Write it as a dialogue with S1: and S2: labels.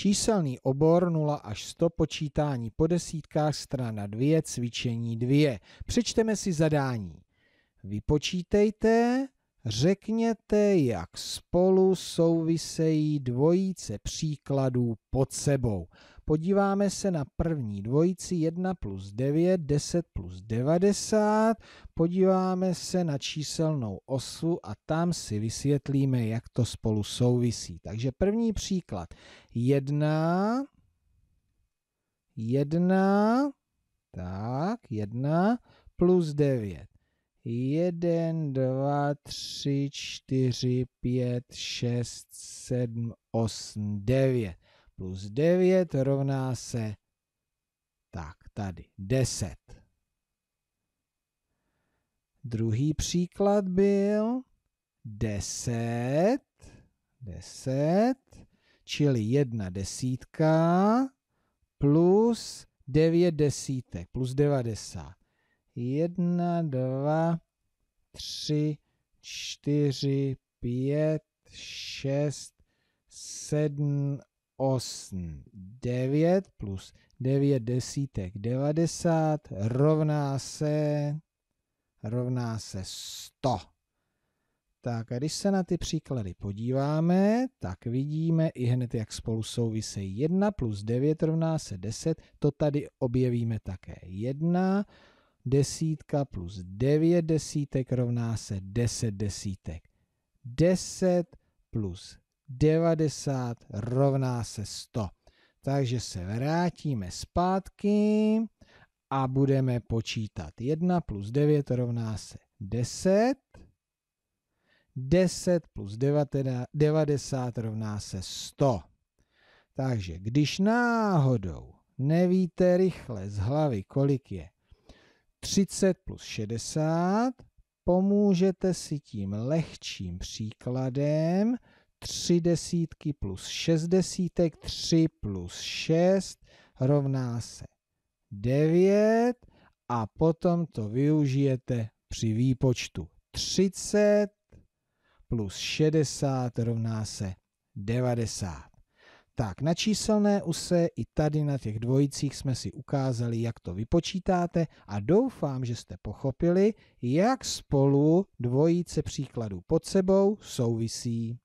S1: Číselný obor 0 až 100 počítání po desítkách strana 2 cvičení 2. Přečteme si zadání. Vypočítejte Řekněte, jak spolu souvisejí dvojice příkladů pod sebou. Podíváme se na první dvojici 1 plus 9, 10 plus 90. Podíváme se na číselnou osu a tam si vysvětlíme, jak to spolu souvisí. Takže první příklad. 1, 1, tak, 1 plus 9 jeden, dva, tři, čtyři, pět, šest, sedm, osm, devět Plus devět rovná se, tak tady, deset Druhý příklad byl deset deset čili jedna desítka plus devět desítek, plus 90 jedna, dva, tři, čtyři, pět, šest, sedm, osm, devět plus devět desítek devadesát rovná se rovná se sto Tak a když se na ty příklady podíváme, tak vidíme i hned, jak spolu souvisejí 1 plus 9 rovná se 10, to tady objevíme také 1 desítka plus 9 desítek rovná se 10 desítek. 10 plus 90 rovná se 100. Takže se vrátíme zpátky a budeme počítat. 1 plus 9 rovná se 10. 10 plus 90 rovná se 100. Takže když náhodou nevíte rychle z hlavy, kolik je 30 plus 60. Pomůžete si tím lehčím příkladem. 3 desítky plus 6 desítek, 3 plus 6 rovná se 9 a potom to využijete při výpočtu. 30 plus 60 rovná se 90. Tak, na číselné use i tady na těch dvojicích jsme si ukázali, jak to vypočítáte a doufám, že jste pochopili, jak spolu dvojice příkladů pod sebou souvisí.